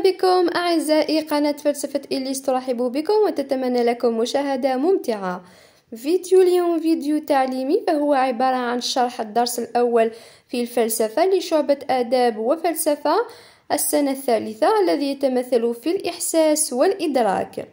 بكم أعزائي قناة فلسفة إليس ترحب بكم وتتمنى لكم مشاهدة ممتعة فيديو اليوم فيديو تعليمي فهو عبارة عن شرح الدرس الأول في الفلسفة لشعبة آداب وفلسفة السنة الثالثة الذي يتمثل في الإحساس والإدراك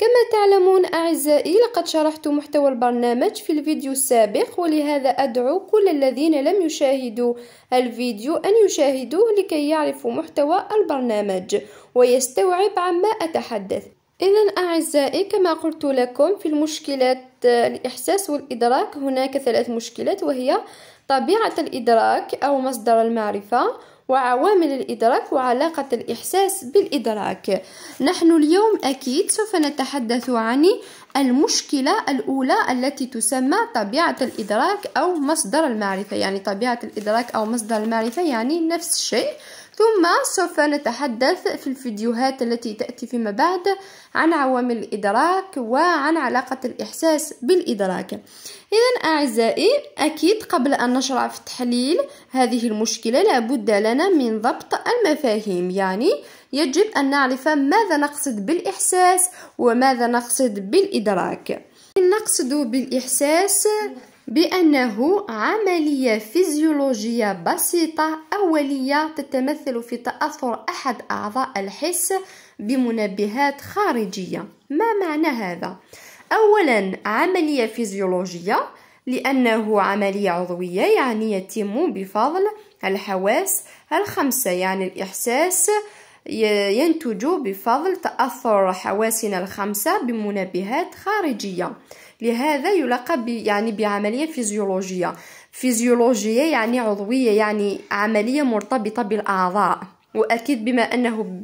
كما تعلمون أعزائي لقد شرحت محتوى البرنامج في الفيديو السابق ولهذا أدعو كل الذين لم يشاهدوا الفيديو أن يشاهدوه لكي يعرفوا محتوى البرنامج ويستوعب عما أتحدث إذا أعزائي كما قلت لكم في المشكلات آه، الإحساس والإدراك هناك ثلاث مشكلات وهي طبيعة الإدراك أو مصدر المعرفة وعوامل الإدراك وعلاقة الإحساس بالإدراك نحن اليوم أكيد سوف نتحدث عن المشكلة الأولى التي تسمى طبيعة الإدراك أو مصدر المعرفة يعني طبيعة الإدراك أو مصدر المعرفة يعني نفس الشيء ثم سوف نتحدث في الفيديوهات التي تأتي فيما بعد عن عوامل الإدراك وعن علاقة الإحساس بالإدراك إذا أعزائي أكيد قبل أن نشرع في تحليل هذه المشكلة لابد لنا من ضبط المفاهيم يعني يجب أن نعرف ماذا نقصد بالإحساس وماذا نقصد بالإدراك نقصد بالإحساس بأنه عملية فيزيولوجية بسيطة أولية تتمثل في تأثر أحد أعضاء الحس بمنبهات خارجية ما معنى هذا؟ أولا عملية فيزيولوجية لأنه عملية عضوية يعني يتم بفضل الحواس الخمسة يعني الإحساس ينتج بفضل تأثر حواسنا الخمسة بمنبهات خارجية لهذا يلقب يعني بعملية فيزيولوجية فيزيولوجية يعني عضوية يعني عملية مرتبطة بالأعضاء وأكيد بما أنه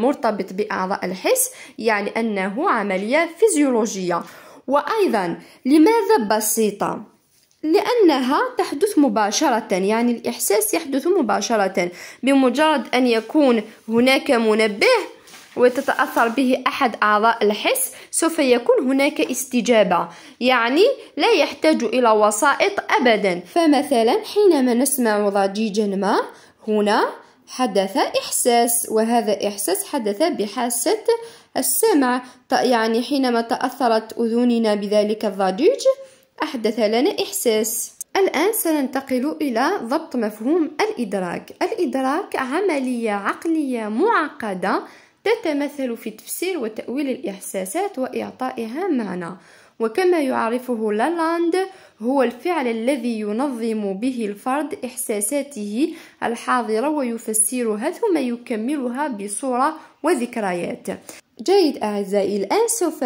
مرتبط بأعضاء الحس يعني أنه عملية فيزيولوجية وأيضا لماذا بسيطة؟ لأنها تحدث مباشرة يعني الإحساس يحدث مباشرة بمجرد أن يكون هناك منبه وتتأثر به أحد أعضاء الحس سوف يكون هناك استجابة يعني لا يحتاج إلى وسائط أبدا فمثلا حينما نسمع ضجيجا ما هنا حدث إحساس وهذا إحساس حدث بحاسة السمع يعني حينما تأثرت أذننا بذلك الضجيج أحدث لنا إحساس الآن سننتقل إلى ضبط مفهوم الإدراك الإدراك عملية عقلية معقدة تتمثل في تفسير وتأويل الإحساسات وإعطائها معنى وكما يعرفه لالاند هو الفعل الذي ينظم به الفرد إحساساته الحاضرة ويفسرها ثم يكملها بصورة وذكريات جيد أعزائي الآن سوف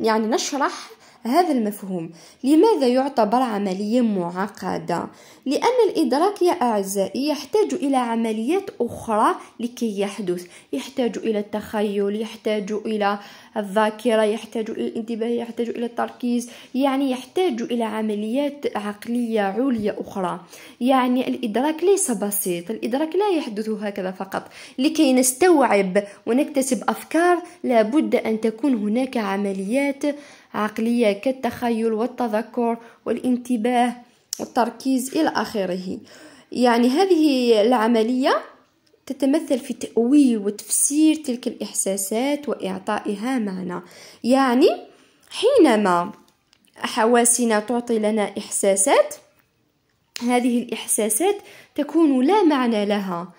يعني نشرح هذا المفهوم لماذا يعتبر عملية معقدة؟ لأن الإدراك يا أعزائي يحتاج إلى عمليات أخرى لكي يحدث يحتاج إلى التخيل يحتاج إلى الذاكرة يحتاج إلى الانتباه يحتاج إلى التركيز يعني يحتاج إلى عمليات عقلية عليا أخرى يعني الإدراك ليس بسيط الإدراك لا يحدث هكذا فقط لكي نستوعب ونكتسب أفكار لابد أن تكون هناك عمليات عقلية كالتخيل والتذكر والانتباه والتركيز إلى آخره يعني هذه العملية تتمثل في تأويل وتفسير تلك الإحساسات وإعطائها معنى يعني حينما حواسنا تعطي لنا إحساسات هذه الإحساسات تكون لا معنى لها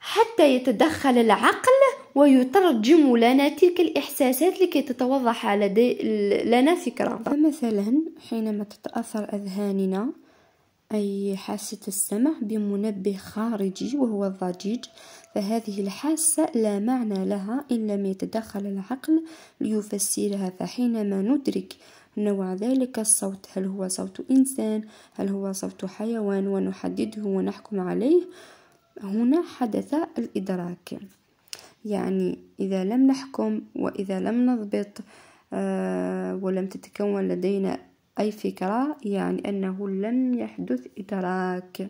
حتى يتدخل العقل ويترجم لنا تلك الإحساسات لكي تتوضح لدي لنا فكرة فمثلا حينما تتأثر أذهاننا أي حاسة السمع بمنبه خارجي وهو الضجيج فهذه الحاسة لا معنى لها إن لم يتدخل العقل ليفسرها فحينما ندرك نوع ذلك الصوت هل هو صوت إنسان هل هو صوت حيوان ونحدده ونحكم عليه هنا حدث الإدراك يعني إذا لم نحكم وإذا لم نضبط آه، ولم تتكون لدينا أي فكرة يعني أنه لن يحدث إدراك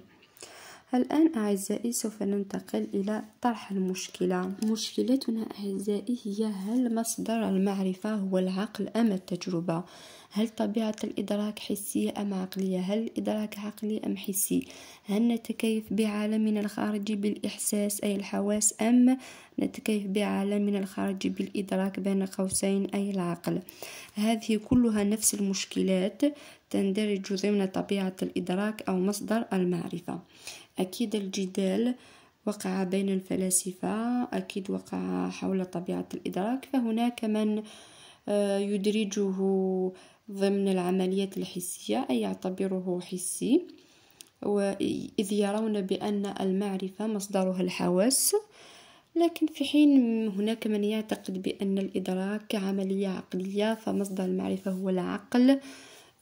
الآن أعزائي سوف ننتقل إلى طرح المشكلة مشكلتنا أعزائي هي هل مصدر المعرفة هو العقل أم التجربة هل طبيعة الإدراك حسية أم عقلية هل الإدراك عقلي أم حسي هل نتكيف بعالمنا الخارجي بالإحساس أي الحواس أم نتكيف بعالمنا الخارجي بالإدراك بين قوسين أي العقل هذه كلها نفس المشكلات تندرج ضمن طبيعة الإدراك أو مصدر المعرفة أكيد الجدال وقع بين الفلاسفة أكيد وقع حول طبيعة الإدراك فهناك من آه، يدرجه ضمن العمليات الحسية أي يعتبره حسي إذ يرون بأن المعرفة مصدرها الحواس لكن في حين هناك من يعتقد بأن الإدراك عملية عقلية فمصدر المعرفة هو العقل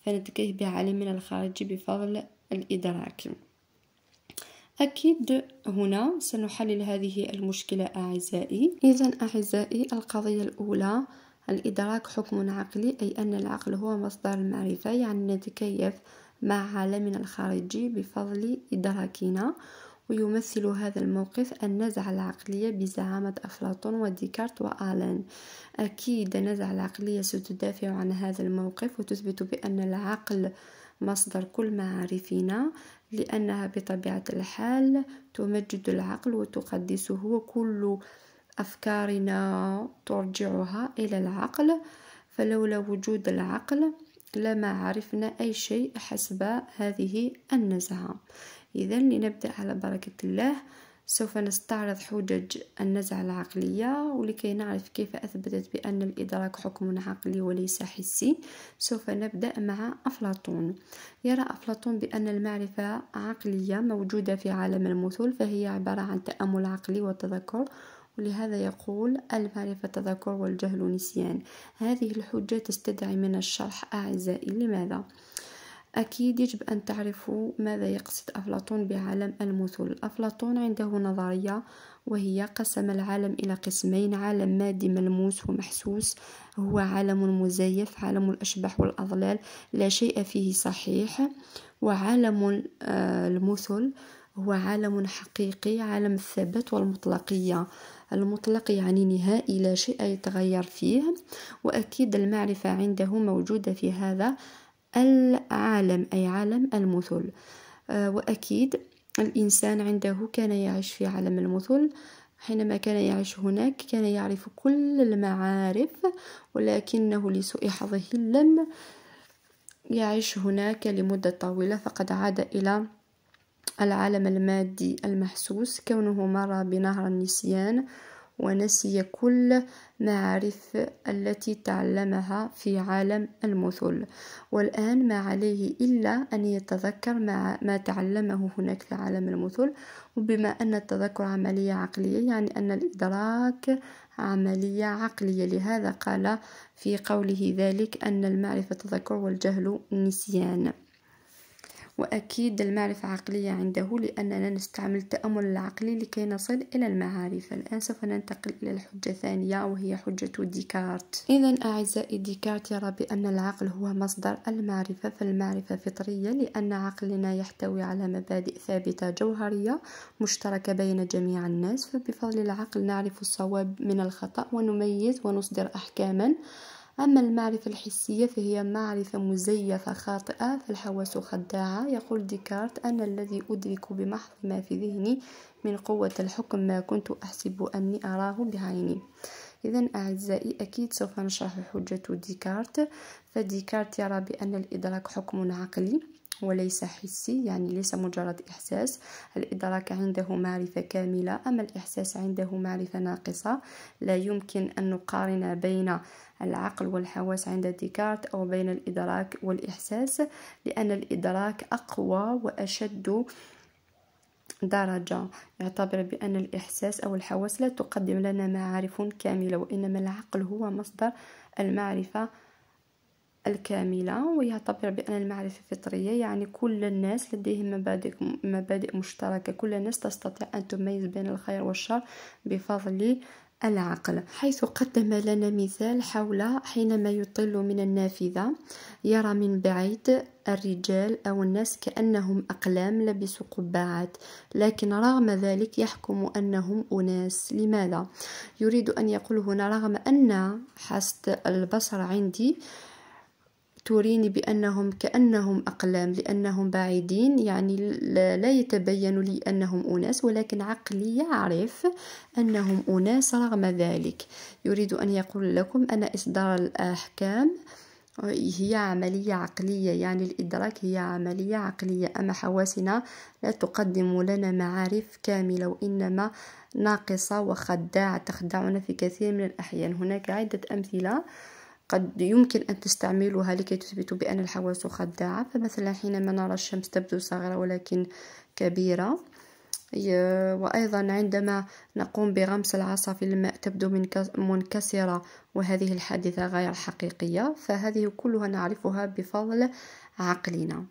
فنتكيه بعالمنا الخارجي بفضل الإدراك أكيد هنا سنحلل هذه المشكلة أعزائي إذا أعزائي القضية الأولى الإدراك حكم عقلي أي أن العقل هو مصدر المعرفة يعني نتكيف مع عالمنا الخارجي بفضل إدراكنا ويمثل هذا الموقف النزعة العقلية بزعامة أفلاطون وديكارت وآلان أكيد النزعة العقلية ستدافع عن هذا الموقف وتثبت بأن العقل مصدر كل معارفنا لأنها بطبيعة الحال تمجد العقل وتقدسه وكل أفكارنا ترجعها إلى العقل فلولا وجود العقل لما عرفنا أي شيء حسب هذه النزعة إذا لنبدأ على بركة الله سوف نستعرض حجج النزعة العقلية ولكي نعرف كيف أثبتت بأن الإدراك حكم عقلي وليس حسي سوف نبدأ مع أفلاطون يرى أفلاطون بأن المعرفة عقلية موجودة في عالم المثل فهي عبارة عن تأمل عقلي وتذكر ولهذا يقول المعرفة تذكر والجهل نسيان هذه الحجة تستدعي من الشرح أعزائي لماذا؟ أكيد يجب أن تعرفوا ماذا يقصد أفلاطون بعالم المثل أفلاطون عنده نظرية وهي قسم العالم إلى قسمين عالم مادي ملموس ومحسوس هو عالم مزيف عالم الأشباح والأضلال لا شيء فيه صحيح وعالم آه، المثل هو عالم حقيقي عالم الثبات والمطلقية المطلق يعني نهائي لا شيء يتغير فيه وأكيد المعرفة عنده موجودة في هذا العالم أي عالم المثل آه، وأكيد الإنسان عنده كان يعيش في عالم المثل حينما كان يعيش هناك كان يعرف كل المعارف ولكنه لسوء حظه لم يعيش هناك لمدة طويلة فقد عاد إلى العالم المادي المحسوس كونه مر بنهر النسيان ونسي كل معارف التي تعلمها في عالم المثل والآن ما عليه إلا أن يتذكر ما تعلمه هناك في عالم المثل وبما أن التذكر عملية عقلية يعني أن الإدراك عملية عقلية لهذا قال في قوله ذلك أن المعرفة تذكر والجهل نسيان وأكيد المعرفة عقلية عنده لأننا نستعمل التأمل العقلي لكي نصل إلى المعارف الآن سوف ننتقل إلى الحجة الثانية وهي حجة ديكارت إذا أعزائي ديكارت يرى بأن العقل هو مصدر المعرفة فالمعرفة فطرية لأن عقلنا يحتوي على مبادئ ثابتة جوهرية مشتركة بين جميع الناس فبفضل العقل نعرف الصواب من الخطأ ونميز ونصدر أحكاما أما المعرفة الحسية فهي معرفة مزيفة خاطئة فالحواس خداعة يقول ديكارت أنا الذي أدرك بمحض ما في ذهني من قوة الحكم ما كنت أحسب أني أراه بعيني إذا أعزائي أكيد سوف نشرح حجة ديكارت فديكارت يرى بأن الإدراك حكم عقلي وليس حسي يعني ليس مجرد إحساس الإدراك عنده معرفة كاملة أما الإحساس عنده معرفة ناقصة لا يمكن أن نقارن بين العقل والحواس عند ديكارت أو بين الإدراك والإحساس لأن الإدراك أقوى وأشد درجة يعتبر بأن الإحساس أو الحواس لا تقدم لنا معارف كاملة وإنما العقل هو مصدر المعرفة الكاملة ويعتبر بأن المعرفة الفطرية يعني كل الناس لديهم مبادئ, مبادئ مشتركة كل الناس تستطيع أن تميز بين الخير والشر بفضل العقل حيث قدم لنا مثال حول حينما يطل من النافذة يرى من بعيد الرجال أو الناس كأنهم أقلام لبسوا قبعات لكن رغم ذلك يحكم أنهم أناس لماذا؟ يريد أن يقول هنا رغم أن حاسة البصر عندي آه توريني بأنهم كأنهم أقلام لأنهم بعيدين يعني لا يتبين لي أنهم أناس ولكن عقلي يعرف أنهم أناس رغم ذلك يريد أن يقول لكم أن إصدار الأحكام هي عملية عقلية يعني الإدراك هي عملية عقلية أما حواسنا لا تقدم لنا معارف كاملة وإنما ناقصة وخداعة تخدعنا في كثير من الأحيان هناك عدة أمثلة قد يمكن أن تستعملها لكي تثبت بأن الحواس خداعة فمثلا حينما نرى الشمس تبدو صغيرة ولكن كبيرة وأيضا عندما نقوم بغمس العصا في الماء تبدو منكسرة وهذه الحادثة غير حقيقية فهذه كلها نعرفها بفضل عقلنا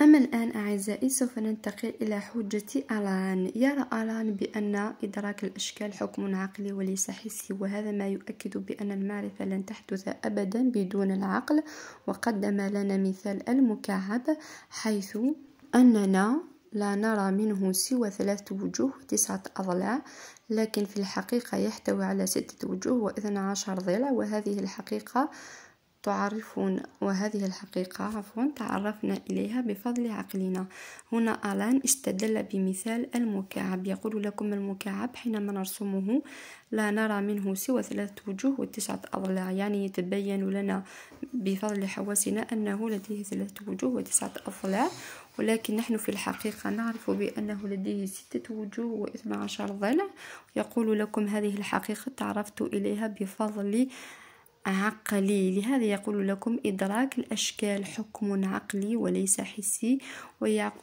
أما الآن أعزائي سوف ننتقل إلى حجة ألان يرى ألان بأن إدراك الأشكال حكم عقلي وليس حسي وهذا ما يؤكد بأن المعرفة لن تحدث أبدا بدون العقل وقدم لنا مثال المكعب حيث أننا لا نرى منه سوى ثلاثة وجوه وتسعة أضلاع لكن في الحقيقة يحتوي على ستة وجوه وإثنى عشر ضلع وهذه الحقيقة تعرفون وهذه الحقيقة عفوا تعرفنا إليها بفضل عقلنا هنا ألان استدل بمثال المكعب يقول لكم المكعب حينما نرسمه لا نرى منه سوى ثلاثة وجوه وتسعة أضلاع يعني يتبين لنا بفضل حواسنا أنه لديه ثلاثة وجوه وتسعة أضلاع ولكن نحن في الحقيقة نعرف بأنه لديه ستة وجوه واثنى عشر ضلع يقول لكم هذه الحقيقة تعرفت إليها بفضل عقلي لهذا يقول لكم إدراك الأشكال حكم عقلي وليس حسي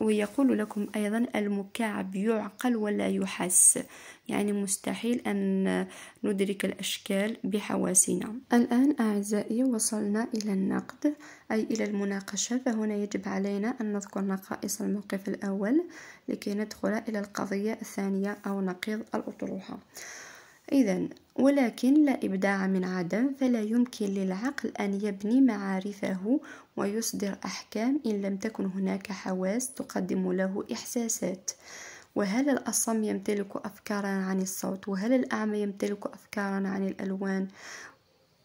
ويقول لكم أيضا المكعب يعقل ولا يحس يعني مستحيل أن ندرك الأشكال بحواسنا الآن أعزائي وصلنا إلى النقد أي إلى المناقشة فهنا يجب علينا أن نذكر نقائص الموقف الأول لكي ندخل إلى القضية الثانية أو نقيض الأطروحة إذا ولكن لا إبداع من عدم فلا يمكن للعقل أن يبني معارفه ويصدر أحكام إن لم تكن هناك حواس تقدم له إحساسات وهل الأصم يمتلك أفكارا عن الصوت وهل الأعمى يمتلك أفكارا عن الألوان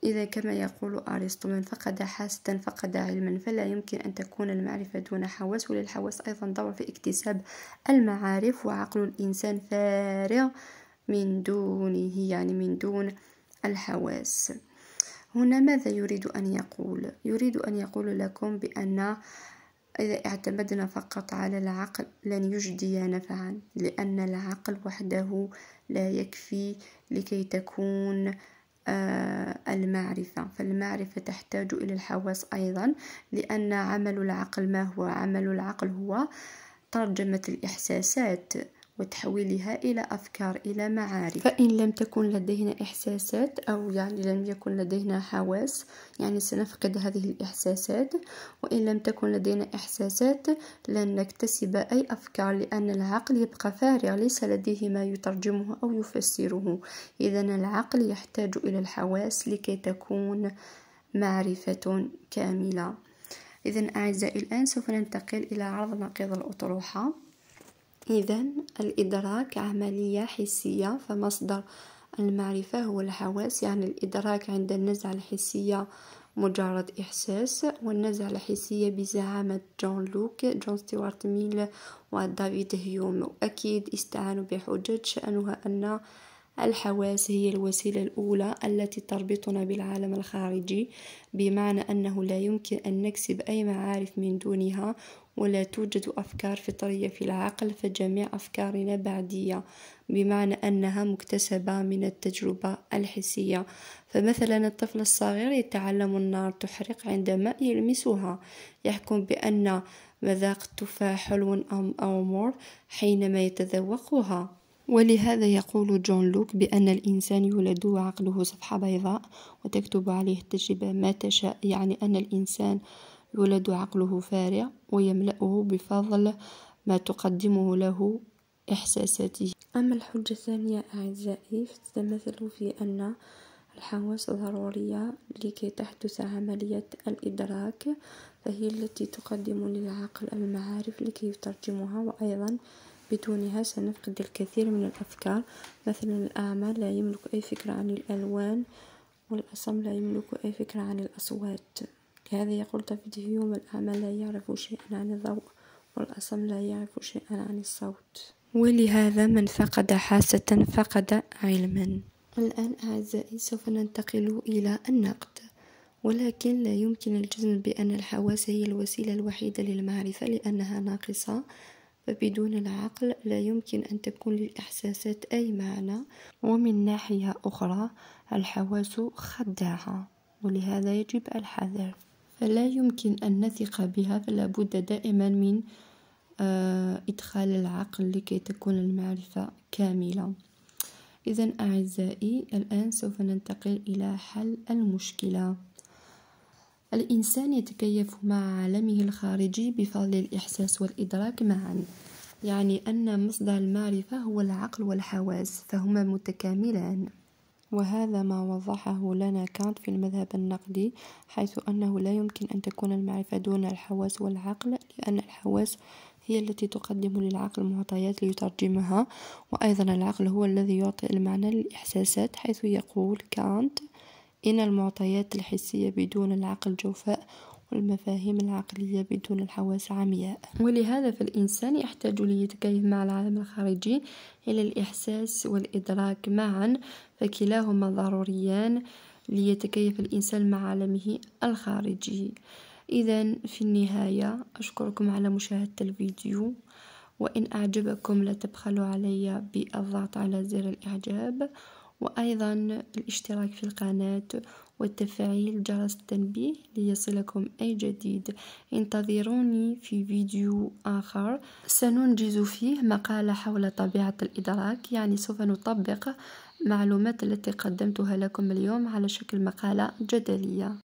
إذا كما يقول أرسطو من فقد حاسة فقد علما فلا يمكن أن تكون المعرفة دون حواس وللحواس أيضا دور في اكتساب المعارف وعقل الإنسان فارغ من دونه يعني من دون الحواس هنا ماذا يريد أن يقول يريد أن يقول لكم بأن إذا اعتمدنا فقط على العقل لن يجدي نفعا لأن العقل وحده لا يكفي لكي تكون آه، المعرفة فالمعرفة تحتاج إلى الحواس أيضا لأن عمل العقل ما هو عمل العقل هو ترجمة الإحساسات وتحويلها إلى أفكار إلى معارف فإن لم تكن لدينا إحساسات أو يعني لم يكن لدينا حواس يعني سنفقد هذه الإحساسات وإن لم تكن لدينا إحساسات لن نكتسب أي أفكار لأن العقل يبقى فارغ ليس لديه ما يترجمه أو يفسره إذا العقل يحتاج إلى الحواس لكي تكون معرفة كاملة إذا أعزائي الآن سوف ننتقل إلى عرض نقيض الأطروحة إذا الإدراك عملية حسية فمصدر المعرفة هو الحواس يعني الإدراك عند النزعة الحسية مجرد إحساس والنزعة الحسية بزعامة جون لوك جون ستيوارت ميل ودافيد هيوم أكيد استعانوا بحجج شأنها أن الحواس هي الوسيلة الأولى التي تربطنا بالعالم الخارجي بمعنى أنه لا يمكن أن نكسب أي معارف من دونها ولا توجد أفكار فطرية في العقل فجميع أفكارنا بعدية بمعنى أنها مكتسبة من التجربة الحسية فمثلا الطفل الصغير يتعلم النار تحرق عندما يلمسها يحكم بأن مذاق التفاح حلو أم أمور حينما يتذوقها ولهذا يقول جون لوك بأن الإنسان يولد وعقله صفحة بيضاء وتكتب عليه التجربة ما تشاء يعني أن الإنسان يولد عقله فارغ ويملأه بفضل ما تقدمه له إحساساته أما الحجة الثانية أعزائي فتتمثل في أن الحواس ضرورية لكي تحدث عملية الإدراك فهي التي تقدم للعقل المعارف لكي يترجمها وأيضا بدونها سنفقد الكثير من الأفكار مثلا الأعمى لا يملك أي فكرة عن الألوان والأصم لا يملك أي فكرة عن الأصوات لهذا يقول دافيد هيوم الأعمى لا يعرف شيئا عن الضوء والأصم لا يعرف شيئا عن الصوت ولهذا من فقد حاسة فقد علما الآن أعزائي سوف ننتقل إلى النقد ولكن لا يمكن الجزم بأن الحواس هي الوسيلة الوحيدة للمعرفة لأنها ناقصة فبدون العقل لا يمكن أن تكون للإحساسات أي معنى ومن ناحية أخرى الحواس خداعة ولهذا يجب الحذر فلا يمكن أن نثق بها فلا بد دائما من آه، إدخال العقل لكي تكون المعرفة كاملة إذا أعزائي الآن سوف ننتقل إلى حل المشكلة الإنسان يتكيف مع عالمه الخارجي بفضل الإحساس والإدراك معا يعني أن مصدر المعرفة هو العقل والحواس فهما متكاملان وهذا ما وضحه لنا كانت في المذهب النقدي حيث أنه لا يمكن أن تكون المعرفة دون الحواس والعقل لأن الحواس هي التي تقدم للعقل المعطيات ليترجمها وأيضا العقل هو الذي يعطي المعنى للإحساسات حيث يقول كانت إن المعطيات الحسية بدون العقل جوفاء والمفاهيم العقلية بدون الحواس عمياء ولهذا فالإنسان يحتاج ليتكيف مع العالم الخارجي إلى الإحساس والإدراك معا فكلاهما ضروريان ليتكيف الإنسان مع عالمه الخارجي إذا في النهاية أشكركم على مشاهدة الفيديو وإن أعجبكم لا تبخلوا علي بالضغط على زر الإعجاب وأيضا الاشتراك في القناة وتفعيل جرس التنبيه ليصلكم أي جديد انتظروني في فيديو آخر سننجز فيه مقالة حول طبيعة الإدراك يعني سوف نطبق معلومات التي قدمتها لكم اليوم على شكل مقالة جدلية